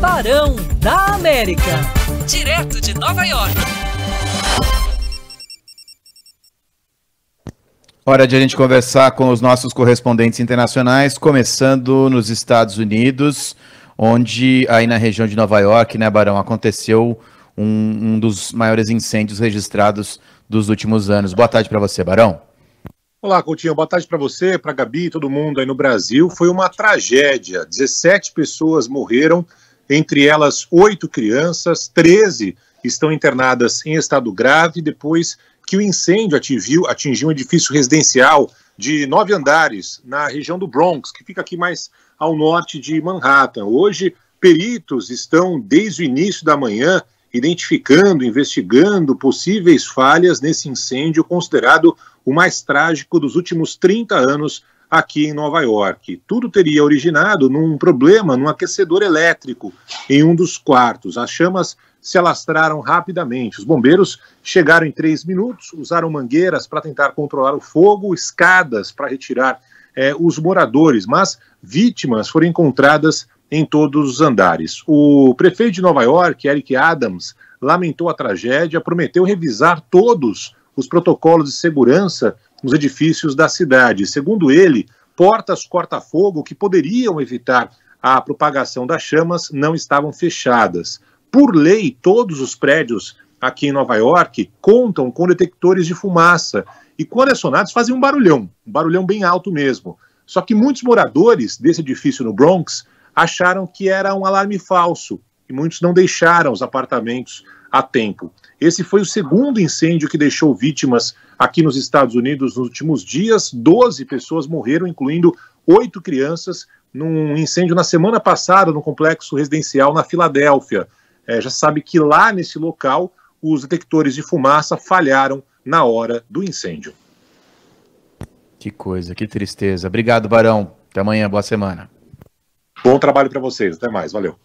Barão da América, direto de Nova York. Hora de a gente conversar com os nossos correspondentes internacionais, começando nos Estados Unidos, onde aí na região de Nova York, né, Barão, aconteceu um, um dos maiores incêndios registrados dos últimos anos. Boa tarde para você, Barão. Olá, Coutinho. Boa tarde para você, para Gabi, e todo mundo aí no Brasil. Foi uma tragédia. 17 pessoas morreram, entre elas oito crianças, 13 estão internadas em estado grave depois que o incêndio atingiu, atingiu um edifício residencial de nove andares na região do Bronx, que fica aqui mais ao norte de Manhattan. Hoje, peritos estão desde o início da manhã identificando, investigando possíveis falhas nesse incêndio considerado o mais trágico dos últimos 30 anos aqui em Nova York. Tudo teria originado num problema num aquecedor elétrico em um dos quartos. As chamas se alastraram rapidamente. Os bombeiros chegaram em três minutos, usaram mangueiras para tentar controlar o fogo, escadas para retirar é, os moradores, mas vítimas foram encontradas em todos os andares. O prefeito de Nova York, Eric Adams, lamentou a tragédia, prometeu revisar todos os protocolos de segurança nos edifícios da cidade. Segundo ele, portas corta-fogo que poderiam evitar a propagação das chamas não estavam fechadas. Por lei, todos os prédios aqui em Nova York contam com detectores de fumaça e, quando acionados, fazem um barulhão, um barulhão bem alto mesmo. Só que muitos moradores desse edifício no Bronx acharam que era um alarme falso e muitos não deixaram os apartamentos a tempo. Esse foi o segundo incêndio que deixou vítimas aqui nos Estados Unidos nos últimos dias. Doze pessoas morreram, incluindo oito crianças, num incêndio na semana passada no complexo residencial na Filadélfia. É, já sabe que lá nesse local os detectores de fumaça falharam na hora do incêndio. Que coisa, que tristeza. Obrigado, Barão. Até amanhã, boa semana. Bom trabalho para vocês. Até mais. Valeu.